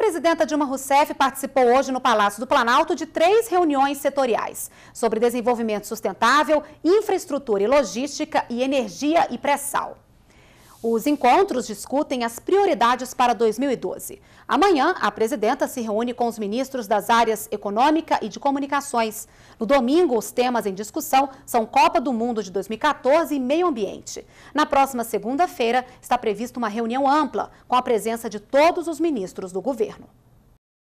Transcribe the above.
presidenta Dilma Rousseff participou hoje no Palácio do Planalto de três reuniões setoriais sobre desenvolvimento sustentável, infraestrutura e logística e energia e pré-sal. Os encontros discutem as prioridades para 2012. Amanhã, a presidenta se reúne com os ministros das áreas econômica e de comunicações. No domingo, os temas em discussão são Copa do Mundo de 2014 e Meio Ambiente. Na próxima segunda-feira, está prevista uma reunião ampla, com a presença de todos os ministros do governo.